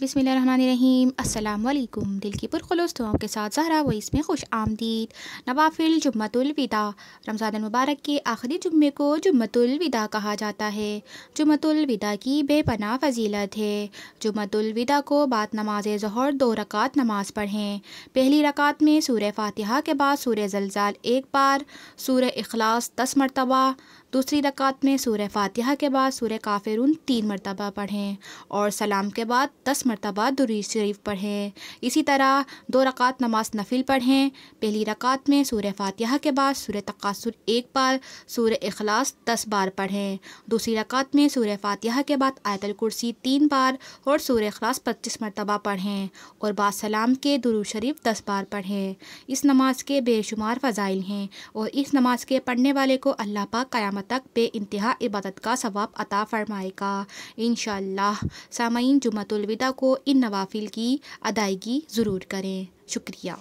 बिसमिल रहीम अल्लाम दिल की पुरखलूस दुआओं के साथ जहरा वो इसमें खुश आमदीद नवाफिल जुम्मतुलविदा रमज़ान मुबारक के आखिरी जुम्मे को जुम्मतुलविदा कहा जाता है जुम्मतुलविदा की बेपना फजीलत है जुम्मतुलविदा को बाद नमाज जहर दो रकात नमाज पढ़ें पहली रकात में सूर फातिहा के बाद सूर जलजाल एक बार सूर अखलास दस मरतबा दूसरी रकात में सूर फातिहा के बाद सूर काफिर तीन मरतबा पढ़ें और सलाम के बाद दस मरतबा दुरी शरीफ पढ़ें इसी तरह दो रकात नमाज नफिल पढ़ें पहली रकात में सूर फातह के बाद सूर तकासुर एक बार सूर अखलास दस बार पढ़ें दूसरी रकात में सूर्य फातह के बाद आयतल कुर्सी तीन बार और सूर्य अखलास पच्चीस मरतबा पढ़ें और बाद सलाम के दुरू शरीफ दस बार पढ़ें इस नमाज के बेशुमार फ़ाइल हैं और इस नमाज के पढ़ने वाले को अल्लाह पा क़यामत तक बे इंतहा इबादत का सवाब अता फ़रमाएगा इन शामीन जुमतुलविदा को इन नवाफिल की अदायगी ज़रूर करें शुक्रिया